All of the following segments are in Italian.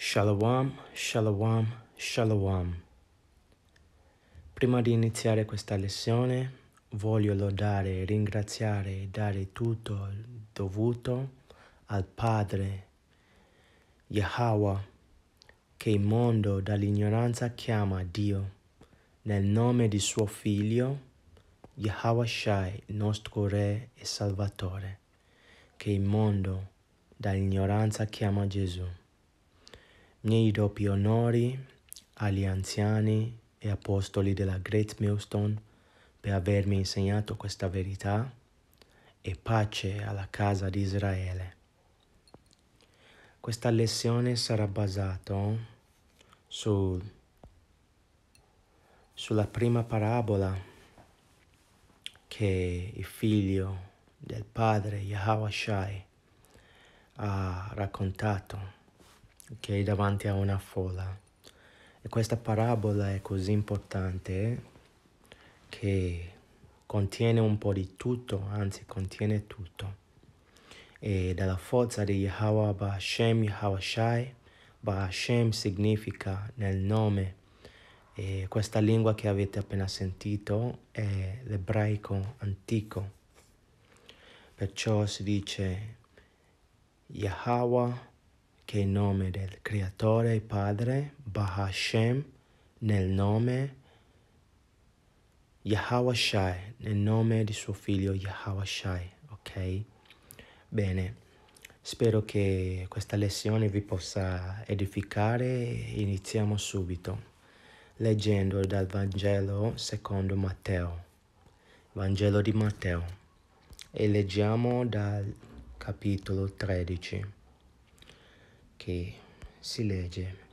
Shalom, shalom, shalom. Prima di iniziare questa lezione voglio lodare, ringraziare e dare tutto il dovuto al Padre Yahweh che il mondo dall'ignoranza chiama Dio nel nome di suo figlio Yahweh Shai, nostro Re e Salvatore, che il mondo dall'ignoranza chiama Gesù nei doppi onori agli anziani e apostoli della Great Millstone per avermi insegnato questa verità e pace alla casa di Israele. Questa lezione sarà basata su, sulla prima parabola che il figlio del padre Shai ha raccontato che è davanti a una folla. E questa parabola è così importante che contiene un po' di tutto, anzi contiene tutto. E dalla forza di Yahweh Bahashem Yahweh Shai, Bahashem significa nel nome. E questa lingua che avete appena sentito è l'ebraico antico. Perciò si dice Yahweh che in nome del Creatore e Padre, Bahashem, nel nome Yahweh Shai, nel nome di suo figlio Yahweh ok? Bene, spero che questa lezione vi possa edificare iniziamo subito leggendo dal Vangelo secondo Matteo. Vangelo di Matteo e leggiamo dal capitolo 13 che si legge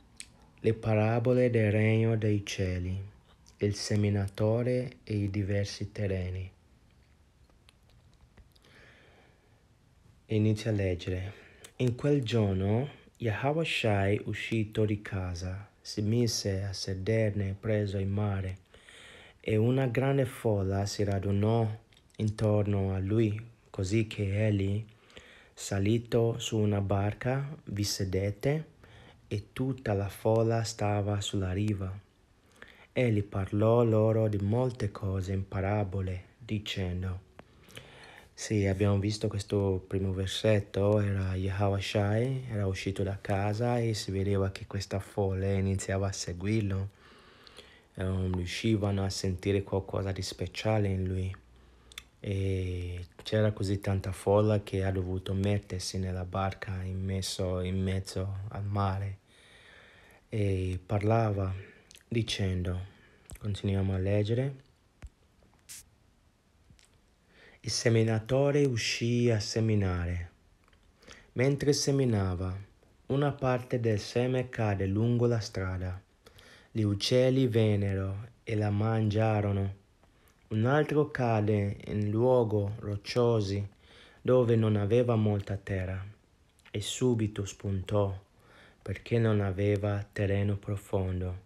le parabole del regno dei cieli, il seminatore e i diversi terreni. Inizia a leggere. In quel giorno Yahawashai uscito di casa, si mise a sederne preso in mare e una grande folla si radunò intorno a lui, così che egli salito su una barca, vi sedete e tutta la folla stava sulla riva. Egli parlò loro di molte cose in parabole, dicendo, sì, abbiamo visto questo primo versetto, era Yahawashai, era uscito da casa e si vedeva che questa folla iniziava a seguirlo. Um, riuscivano a sentire qualcosa di speciale in lui e c'era così tanta folla che ha dovuto mettersi nella barca in mezzo, in mezzo al mare e parlava dicendo, continuiamo a leggere, il seminatore uscì a seminare. Mentre seminava, una parte del seme cade lungo la strada. Gli uccelli vennero e la mangiarono. Un altro cade in luogo rocciosi dove non aveva molta terra e subito spuntò perché non aveva terreno profondo,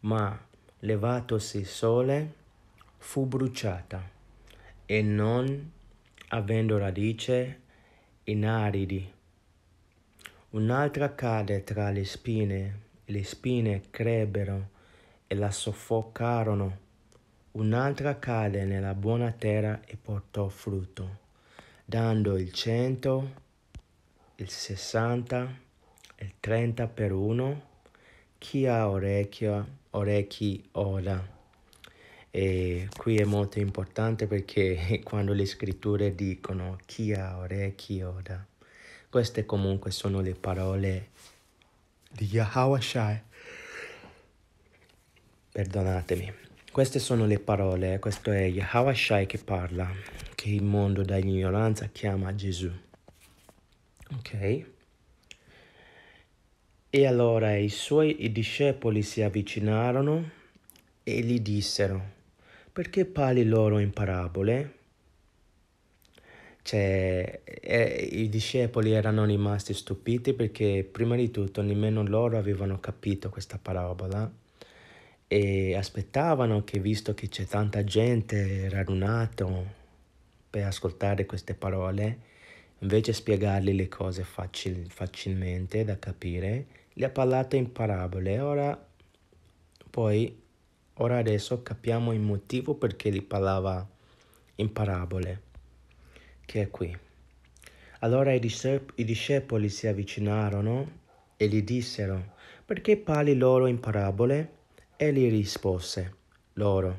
ma levatosi il sole fu bruciata e non avendo radice in aridi. Un'altra cade tra le spine, le spine crebbero e la soffocarono Un'altra cade nella buona terra e portò frutto, dando il cento, il sessanta, il trenta per uno. Chi ha orecchio, orecchi ora. E qui è molto importante perché quando le scritture dicono chi ha orecchi ora, queste comunque sono le parole di Yahawashai. Perdonatemi. Queste sono le parole, eh, questo è Yahweh Shai che parla, che il mondo dall'ignoranza chiama Gesù. Ok? E allora i suoi discepoli si avvicinarono e gli dissero, perché parli loro in parabole? Cioè, eh, eh i discepoli erano rimasti stupiti perché prima di tutto nemmeno loro avevano capito questa parabola e aspettavano che visto che c'è tanta gente radunata per ascoltare queste parole, invece spiegargli le cose facil- facilmente da capire, le ha parlato in parabole. Ora, poi, ora adesso capiamo il motivo perché li parlava in parabole, che è qui. Allora i, discep- i discepoli si avvicinarono e gli dissero, perché parli loro in parabole? Egli rispose loro,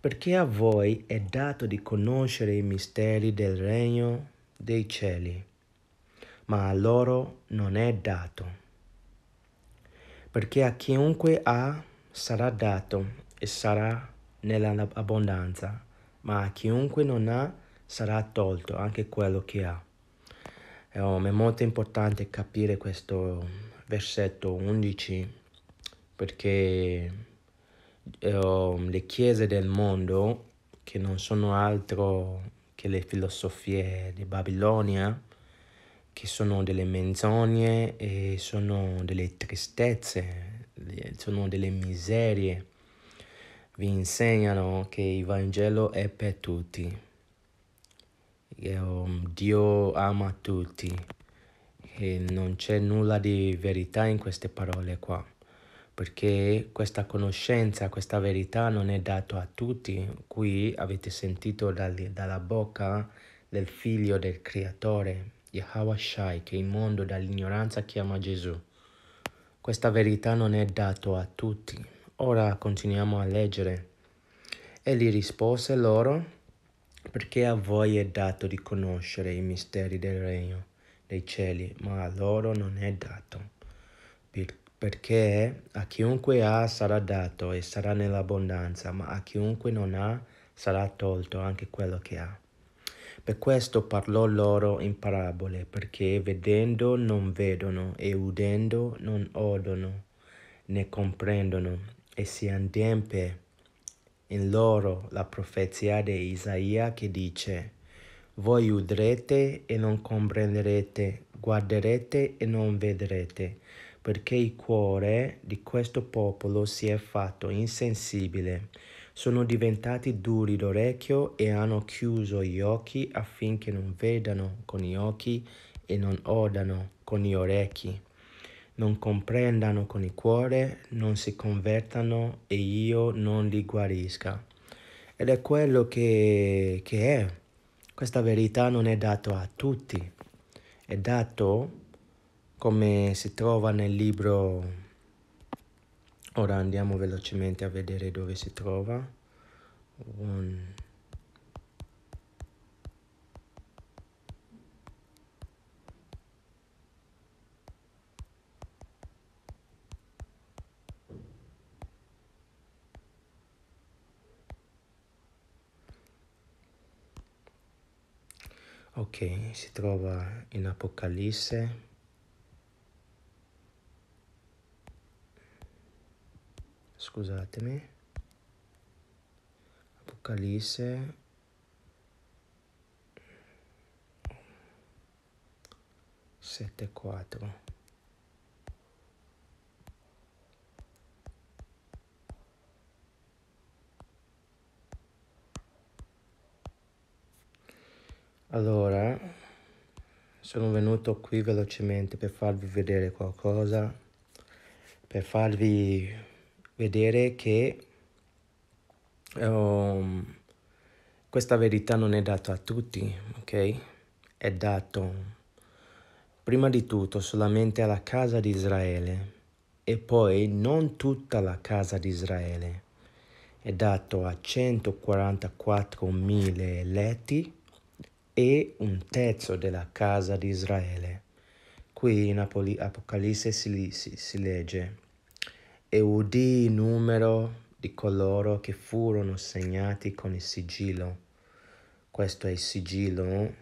perché a voi è dato di conoscere i misteri del regno dei cieli, ma a loro non è dato. Perché a chiunque ha sarà dato e sarà nell'abbondanza, ma a chiunque non ha sarà tolto anche quello che ha. Oh, è molto importante capire questo versetto 11 perché ehm, le chiese del mondo, che non sono altro che le filosofie di Babilonia, che sono delle menzogne e sono delle tristezze, sono delle miserie, vi insegnano che il Vangelo è per tutti. Ehm, Dio ama tutti e non c'è nulla di verità in queste parole qua perché questa conoscenza, questa verità non è data a tutti. Qui avete sentito dal, dalla bocca del figlio del creatore, Yahweh che il mondo dall'ignoranza chiama Gesù. Questa verità non è data a tutti. Ora continuiamo a leggere. Egli rispose loro, perché a voi è dato di conoscere i misteri del regno dei cieli, ma a loro non è dato. Per perché a chiunque ha sarà dato e sarà nell'abbondanza, ma a chiunque non ha sarà tolto anche quello che ha. Per questo parlò loro in parabole, perché vedendo non vedono e udendo non odono, né comprendono, e si adempie in loro la profezia di Isaia che dice, voi udrete e non comprenderete, guarderete e non vedrete perché il cuore di questo popolo si è fatto insensibile. Sono diventati duri d'orecchio e hanno chiuso gli occhi affinché non vedano con gli occhi e non odano con gli orecchi. Non comprendano con il cuore, non si convertano e io non li guarisca. Ed è quello che, che è. Questa verità non è data a tutti, è dato come si trova nel libro ora andiamo velocemente a vedere dove si trova One. Ok, si trova in Apocalisse scusatemi, Apocalisse, sette quattro. Allora, sono venuto qui velocemente per farvi vedere qualcosa, per farvi vedere che um, questa verità non è data a tutti, ok? È dato prima di tutto solamente alla casa di Israele e poi non tutta la casa di Israele. È dato a 144.000 eletti e un terzo della casa di Israele. Qui in Apocalisse si, si, si legge e udii il numero di coloro che furono segnati con il sigillo. Questo è il sigillo,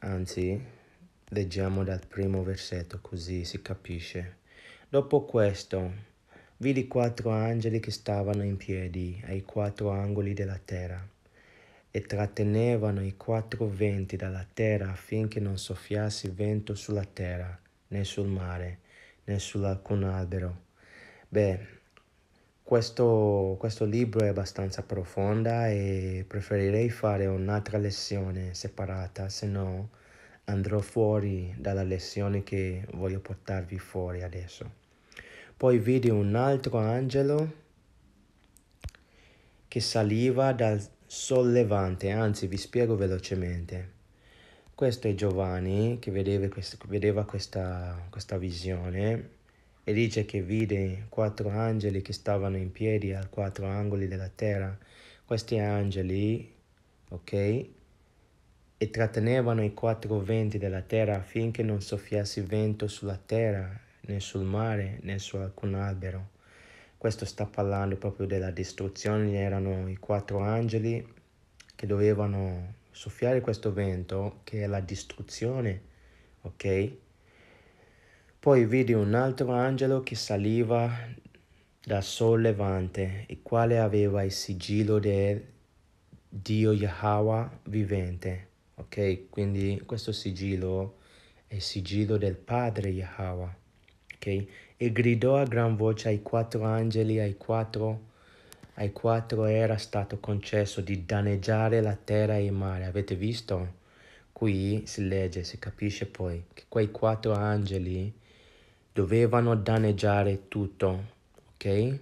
anzi leggiamo dal primo versetto così si capisce. Dopo questo vidi quattro angeli che stavano in piedi ai quattro angoli della terra e trattenevano i quattro venti dalla terra affinché non soffiasse vento sulla terra né sul mare né sull'alcun albero. Beh, questo, questo libro è abbastanza profondo e preferirei fare un'altra lezione separata, se no andrò fuori dalla lezione che voglio portarvi fuori adesso. Poi vidi un altro angelo che saliva dal sollevante, anzi vi spiego velocemente. Questo è Giovanni che vedeva, vedeva questa, questa visione e dice che vide quattro angeli che stavano in piedi a quattro angoli della terra. Questi angeli, ok, e trattenevano i quattro venti della terra affinché non soffiasse vento sulla terra, né sul mare, né su alcun albero. Questo sta parlando proprio della distruzione, erano i quattro angeli che dovevano soffiare questo vento che è la distruzione, ok? Poi vidi un altro angelo che saliva da sol levante, il quale aveva il sigillo del Dio Yahweh vivente, ok? Quindi questo sigillo è il sigillo del Padre Yahweh, ok? E gridò a gran voce ai quattro angeli, ai quattro angeli, ai quattro era stato concesso di danneggiare la terra e il mare, avete visto? Qui si legge, si capisce poi che quei quattro angeli dovevano danneggiare tutto, ok?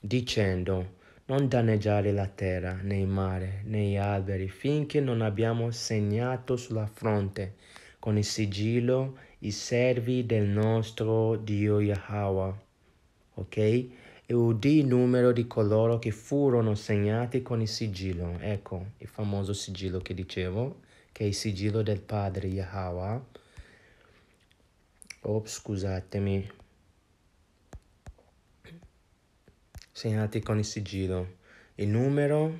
Dicendo, non danneggiare la terra, né il mare, né gli alberi, finché non abbiamo segnato sulla fronte con il sigillo i servi del nostro Dio Yahweh, ok? e udì il numero di coloro che furono segnati con il sigillo. Ecco il famoso sigillo che dicevo, che è il sigillo del padre Yahweh. Ops, scusatemi. Segnati con il sigillo. Il numero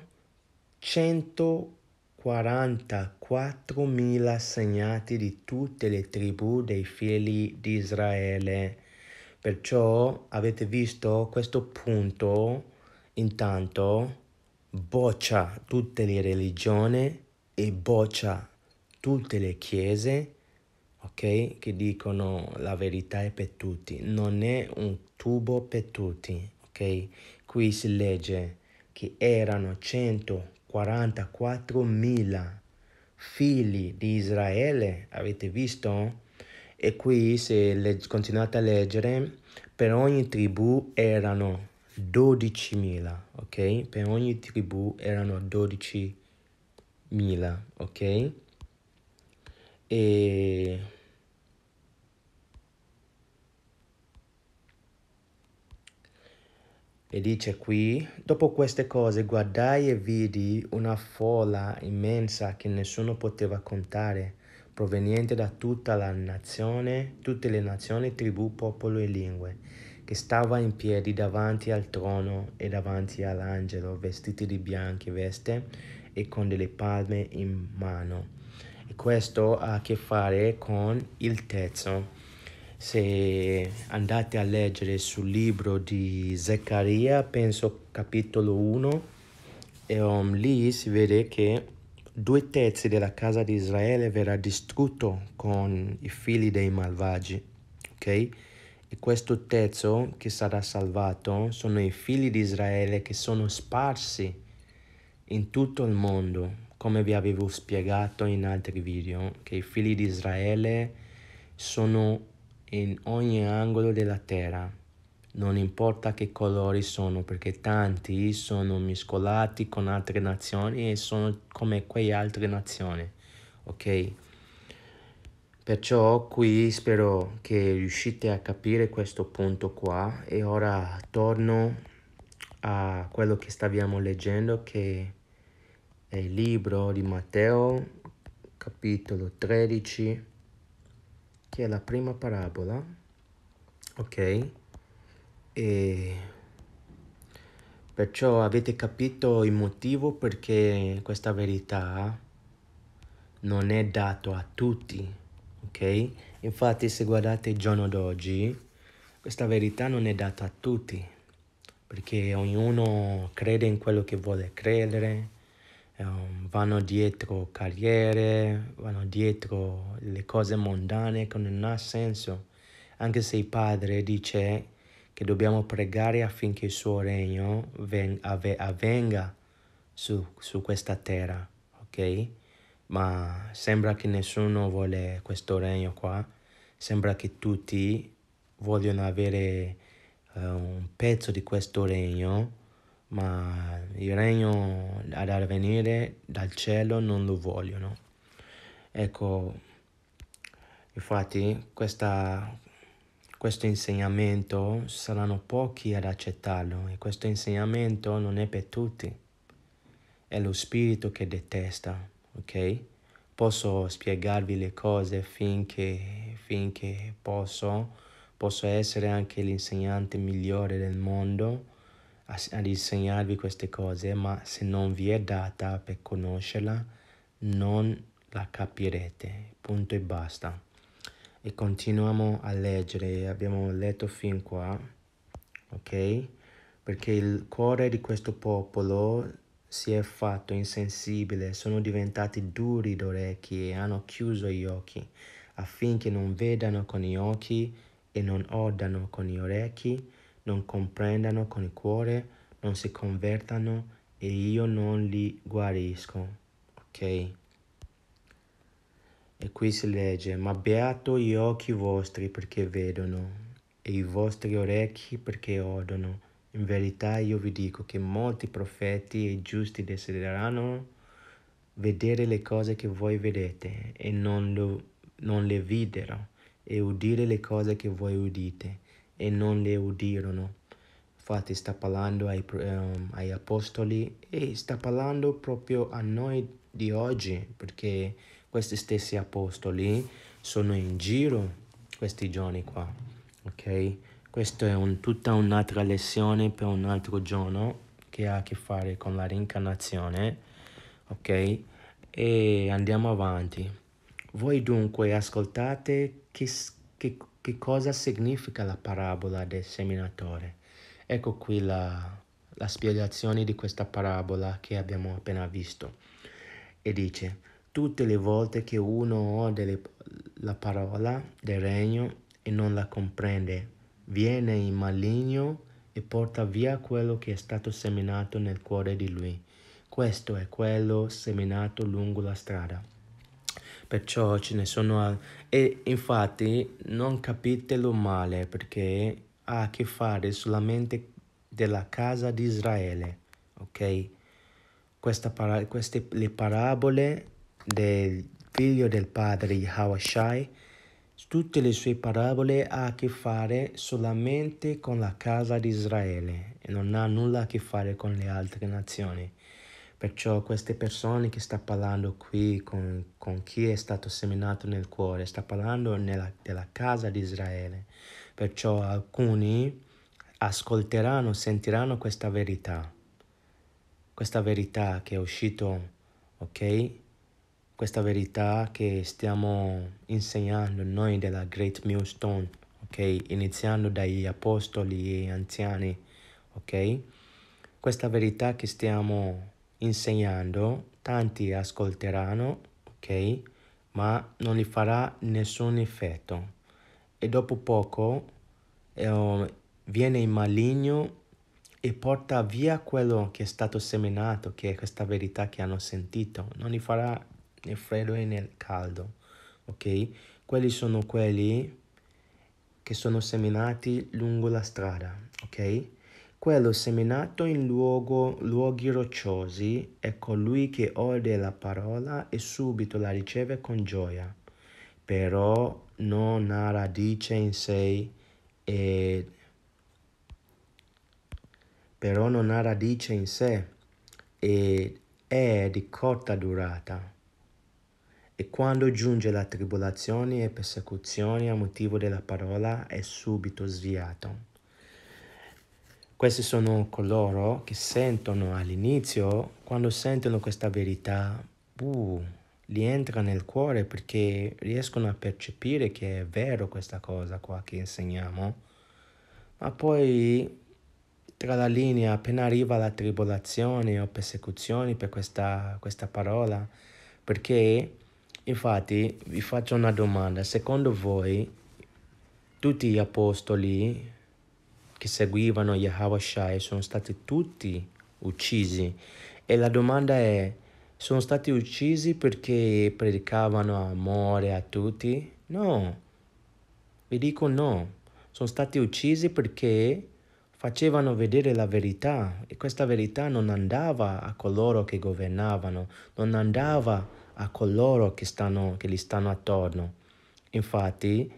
144.000 segnati di tutte le tribù dei figli di Israele Perciò avete visto questo punto intanto boccia tutte le religioni e boccia tutte le chiese, ok? Che dicono la verità è per tutti, non è un tubo per tutti, ok? Qui si legge che erano 144.000 figli di Israele, avete visto? E qui se le, continuate a leggere, per ogni tribù erano 12.000, ok? Per ogni tribù erano 12.000, ok? E... E dice qui, dopo queste cose guardai e vidi una folla immensa che nessuno poteva contare proveniente da tutta la nazione, tutte le nazioni, tribù, popolo e lingue, che stava in piedi davanti al trono e davanti all'angelo, vestiti di bianche veste e con delle palme in mano. E questo ha a che fare con il terzo. Se andate a leggere sul libro di Zaccaria, penso capitolo 1, e, um, lì si vede che due terzi della casa di Israele verrà distrutto con i figli dei malvagi, ok? E questo terzo che sarà salvato sono i figli di Israele che sono sparsi in tutto il mondo, come vi avevo spiegato in altri video, che i figli di Israele sono in ogni angolo della terra non importa che colori sono, perché tanti sono miscolati con altre nazioni e sono come quelle altre nazioni, ok? Perciò qui spero che riuscite a capire questo punto qua e ora torno a quello che stavamo leggendo che è il libro di Matteo capitolo 13 che è la prima parabola ok e perciò avete capito il motivo perché questa verità non è data a tutti, ok? Infatti se guardate il giorno d'oggi, questa verità non è data a tutti, perché ognuno crede in quello che vuole credere, um, vanno dietro carriere, vanno dietro le cose mondane che non ha senso, anche se il padre dice che dobbiamo pregare affinché il suo regno avvenga su, su questa terra, ok? Ma sembra che nessuno vuole questo regno qua, sembra che tutti vogliono avere uh, un pezzo di questo regno, ma il regno ad avvenire dal cielo non lo vogliono. Ecco, infatti questa, questo insegnamento saranno pochi ad accettarlo e questo insegnamento non è per tutti. È lo spirito che detesta, ok? Posso spiegarvi le cose finché, finché posso, posso essere anche l'insegnante migliore del mondo ad insegnarvi queste cose, ma se non vi è data per conoscerla, non la capirete, punto e basta e continuiamo a leggere, abbiamo letto fin qua, ok? Perché il cuore di questo popolo si è fatto insensibile, sono diventati duri d'orecchi e hanno chiuso gli occhi, affinché non vedano con gli occhi e non odano con gli orecchi, non comprendano con il cuore, non si convertano e io non li guarisco. Ok? E qui si legge, ma beato gli occhi vostri perché vedono e i vostri orecchi perché odono. In verità io vi dico che molti profeti e giusti desiderano vedere le cose che voi vedete e non, lo, non le videro e udire le cose che voi udite e non le udirono. Infatti sta parlando ai, um, ehm, agli apostoli e sta parlando proprio a noi di oggi perché questi stessi apostoli sono in giro questi giorni qua, ok? Questa è un, tutta un'altra lezione per un altro giorno che ha a che fare con la reincarnazione, ok? E andiamo avanti. Voi dunque ascoltate che, che, che cosa significa la parabola del seminatore. Ecco qui la, la spiegazione di questa parabola che abbiamo appena visto. E dice, tutte le volte che uno ode la parola del regno e non la comprende, viene in maligno e porta via quello che è stato seminato nel cuore di lui. Questo è quello seminato lungo la strada. Perciò ce ne sono altri. E infatti non capitelo male perché ha a che fare solamente della casa di Israele. Ok? Para- queste le parabole del figlio del padre Hawashai, tutte le sue parabole hanno a che fare solamente con la casa di Israele e non ha nulla a che fare con le altre nazioni. Perciò queste persone che sta parlando qui con, con chi è stato seminato nel cuore, sta parlando nella, della casa di Israele. Perciò alcuni ascolteranno, sentiranno questa verità, questa verità che è uscita, ok? questa verità che stiamo insegnando noi della Great Millstone, ok? Iniziando dagli apostoli e anziani, ok? Questa verità che stiamo insegnando, tanti ascolteranno, ok? Ma non gli farà nessun effetto. E dopo poco eh, viene il maligno e porta via quello che è stato seminato, che è questa verità che hanno sentito. Non gli farà nel freddo e nel caldo, ok? Quelli sono quelli che sono seminati lungo la strada, ok? Quello seminato in luogo, luoghi rocciosi è colui ecco che ode la parola e subito la riceve con gioia, però non ha radice in sé e però non ha radice in sé ed è di corta durata. E quando giunge la tribolazione e persecuzione a motivo della parola è subito sviato. Questi sono coloro che sentono all'inizio, quando sentono questa verità, uh, gli entra nel cuore perché riescono a percepire che è vero questa cosa qua che insegniamo, ma poi tra la linea appena arriva la tribolazione o persecuzione per questa, questa parola, perché Infatti vi faccio una domanda, secondo voi tutti gli apostoli che seguivano Yahweh Shai sono stati tutti uccisi e la domanda è sono stati uccisi perché predicavano amore a tutti? No, vi dico no, sono stati uccisi perché facevano vedere la verità e questa verità non andava a coloro che governavano, non andava a a coloro che, stanno, che gli stanno attorno. Infatti,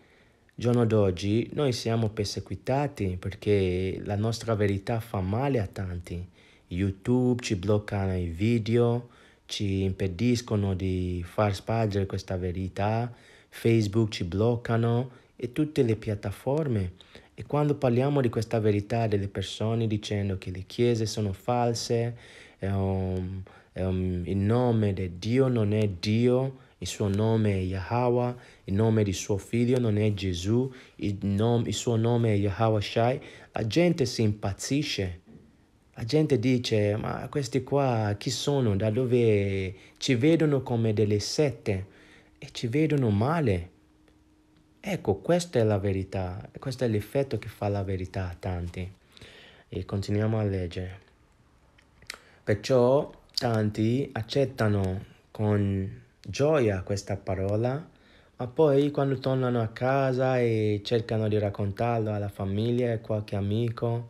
giorno d'oggi noi siamo perseguitati perché la nostra verità fa male a tanti. YouTube ci blocca i video, ci impediscono di far spargere questa verità, Facebook ci bloccano e tutte le piattaforme. E quando parliamo di questa verità delle persone dicendo che le chiese sono false, ehm, Um, il nome di Dio non è Dio, il suo nome è Yahweh, il nome di suo figlio non è Gesù, il, nome, il suo nome è Yahweh Shai. La gente si impazzisce. La gente dice, ma questi qua chi sono? Da dove ci vedono come delle sette e ci vedono male. Ecco, questa è la verità, questo è l'effetto che fa la verità a tanti. E continuiamo a leggere. Perciò Tanti accettano con gioia questa parola, ma poi quando tornano a casa e cercano di raccontarlo alla famiglia e qualche amico,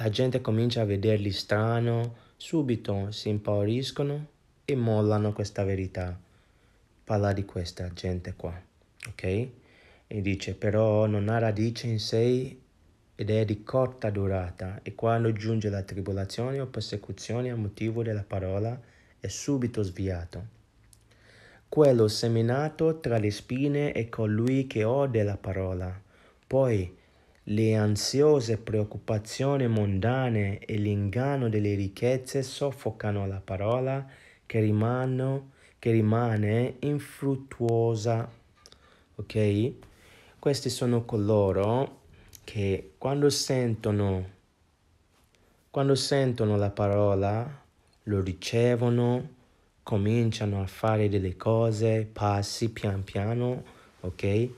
la gente comincia a vederli strano, subito si impauriscono e mollano questa verità. Parla di questa gente qua, ok? E dice però non ha radice in sé ed è di corta durata e quando giunge la tribolazione o persecuzione a motivo della parola è subito sviato. Quello seminato tra le spine è colui che ode la parola. Poi le ansiose preoccupazioni mondane e l'inganno delle ricchezze soffocano la parola che, rimano, che rimane infruttuosa. Ok? Questi sono coloro che quando sentono, quando sentono la parola, lo ricevono, cominciano a fare delle cose, passi pian piano, ok?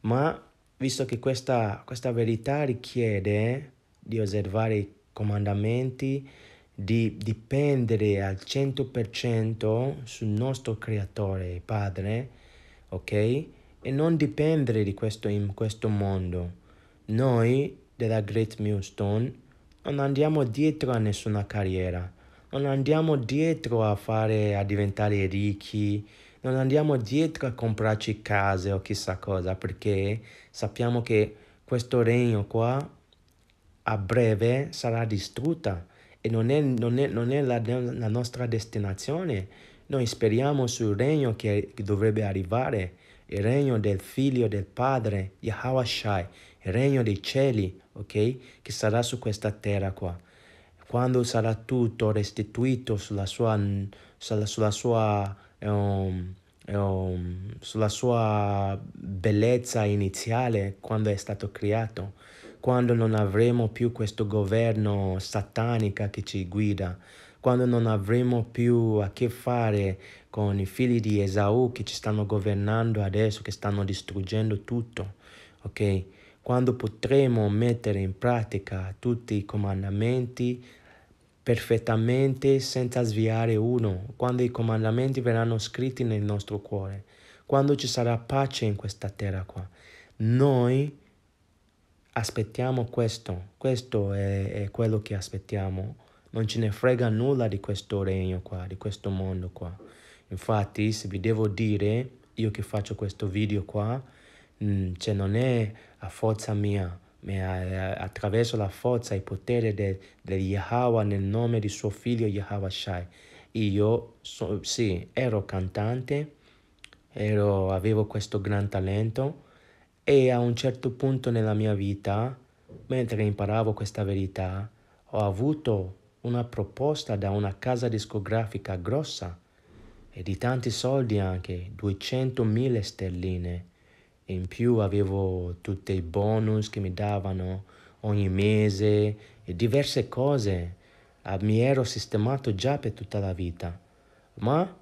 Ma visto che questa, questa verità richiede di osservare i comandamenti, di dipendere al 100% sul nostro creatore, e Padre, ok? E non dipendere di questo in questo mondo. Noi della Great Millstone non andiamo dietro a nessuna carriera, non andiamo dietro a fare, a diventare ricchi, non andiamo dietro a comprarci case o chissà cosa, perché sappiamo che questo regno qua a breve sarà distrutta e non è, non è, non è la, la nostra destinazione. Noi speriamo sul regno che dovrebbe arrivare, il regno del figlio del padre, Shai, il regno dei cieli, ok? Che sarà su questa terra qua. Quando sarà tutto restituito sulla sua, sulla, sulla sua, eh, um, eh, um, sulla sua bellezza iniziale, quando è stato creato, quando non avremo più questo governo satanica che ci guida, quando non avremo più a che fare con i figli di Esau che ci stanno governando adesso, che stanno distruggendo tutto, ok? Quando potremo mettere in pratica tutti i comandamenti perfettamente senza sviare uno, quando i comandamenti verranno scritti nel nostro cuore, quando ci sarà pace in questa terra qua, noi aspettiamo questo, questo è, è quello che aspettiamo. Non ce ne frega nulla di questo regno qua, di questo mondo qua. Infatti, se vi devo dire, io che faccio questo video qua, mm, cioè non è la forza mia, eh, attraverso la forza e il potere del de Yahweh nel nome di suo figlio Yahweh Shai. Io so, sì, ero cantante, ero, avevo questo gran talento e a un certo punto nella mia vita, mentre imparavo questa verità, ho avuto una proposta da una casa discografica grossa e di tanti soldi anche, 200.000 sterline e in più avevo tutti i bonus che mi davano ogni mese e diverse cose. Ah, mi ero sistemato già per tutta la vita, ma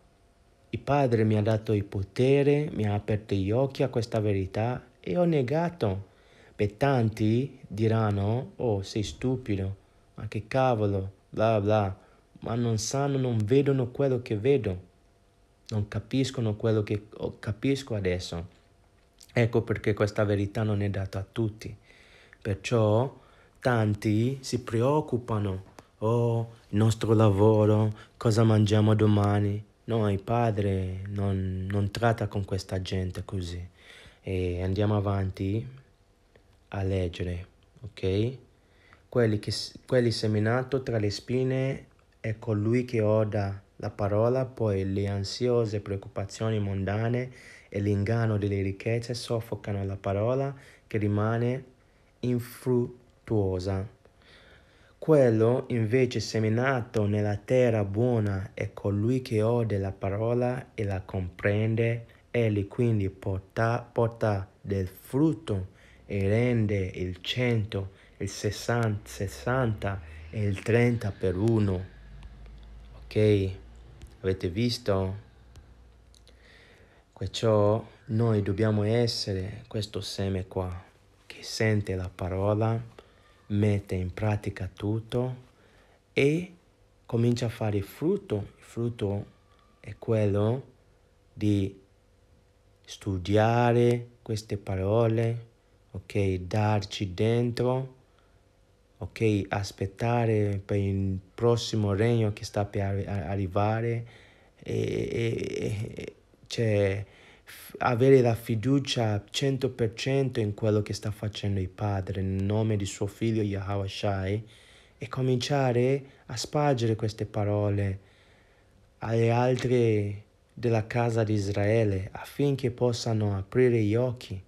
il padre mi ha dato il potere, mi ha aperto gli occhi a questa verità e ho negato. Per tanti diranno, oh sei stupido, ma che cavolo, bla bla, ma non sanno, non vedono quello che vedo, non capiscono quello che capisco adesso. Ecco perché questa verità non è data a tutti. Perciò tanti si preoccupano, oh, il nostro lavoro, cosa mangiamo domani. No, il padre non, non tratta con questa gente così. E andiamo avanti a leggere, ok? Quelli, che, quelli seminato tra le spine è colui che oda la parola, poi le ansiose preoccupazioni mondane e l'inganno delle ricchezze soffocano la parola che rimane infruttuosa. Quello invece seminato nella terra buona è colui che ode la parola e la comprende, egli quindi porta, porta del frutto e rende il cento, il sessanta, sessanta e il trenta per uno. Ok? Avete visto? Perciò noi dobbiamo essere questo seme qua, che sente la parola, mette in pratica tutto e comincia a fare frutto. Il frutto è quello di studiare queste parole, ok? Darci dentro, ok? Aspettare per il prossimo regno che sta per arrivare e, e, e cioè avere la fiducia 100% in quello che sta facendo il padre nel nome di suo figlio Yahweh Shai e cominciare a spargere queste parole alle altre della casa di Israele affinché possano aprire gli occhi,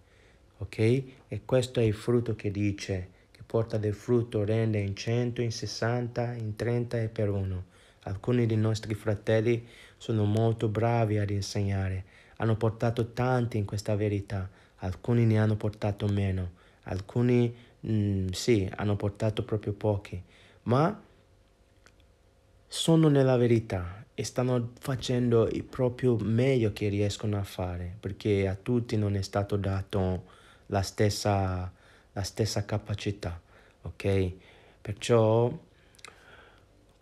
ok? E questo è il frutto che dice, che porta del frutto, rende in 100, in 60, in 30 e per 1. Alcuni dei nostri fratelli sono molto bravi ad insegnare, hanno portato tanti in questa verità, alcuni ne hanno portato meno, alcuni mm, sì, hanno portato proprio pochi, ma sono nella verità e stanno facendo il proprio meglio che riescono a fare, perché a tutti non è stato dato la stessa, la stessa capacità, ok? Perciò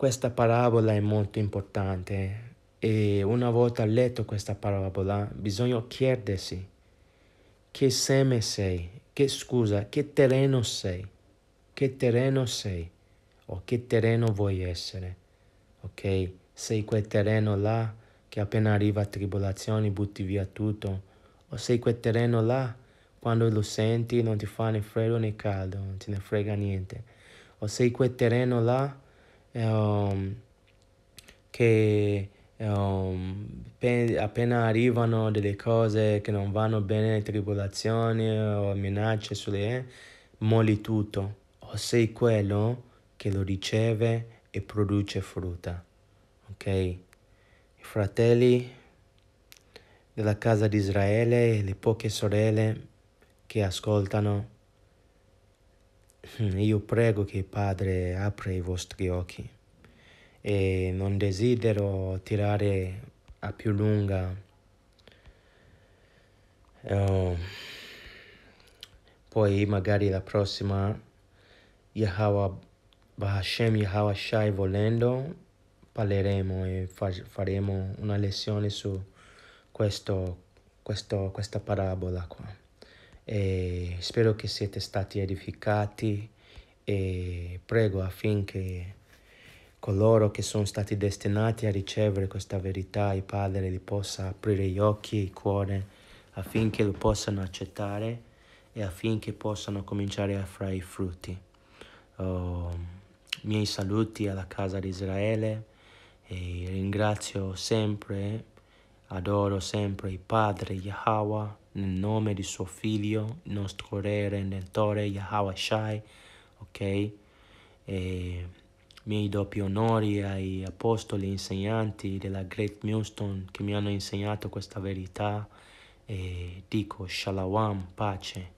questa parabola è molto importante e una volta letto questa parabola bisogna chiedersi che seme sei, che scusa, che terreno sei, che terreno sei o che terreno vuoi essere. Ok? Sei quel terreno là che appena arriva a tribolazione butti via tutto o sei quel terreno là quando lo senti non ti fa né freddo né caldo, non ti ne frega niente. O sei quel terreno là ehm, che ehm, appena arrivano delle cose che non vanno bene, tribolazioni o minacce sulle molli tutto. O sei quello che lo riceve e produce frutta. Ok? I fratelli della casa di Israele e le poche sorelle che ascoltano eh, io prego che Padre apra i vostri occhi e non desidero tirare a più lunga. Oh. Poi magari la prossima Yahweh Bahashem Yahweh Shai volendo parleremo e faremo una lezione su questo, questo, questa parabola qua. E spero che siete stati edificati e prego affinché coloro che sono stati destinati a ricevere questa verità, il Padre li possa aprire gli occhi e il cuore affinché lo possano accettare e affinché possano cominciare a fare i frutti. Oh, miei saluti alla casa di Israele e ringrazio sempre, adoro sempre il Padre Yahweh nel nome di suo figlio, nostro re redentore Yahweh Shai, ok? E miei doppi onori ai apostoli insegnanti della Great Millstone che mi hanno insegnato questa verità e dico shalom, pace.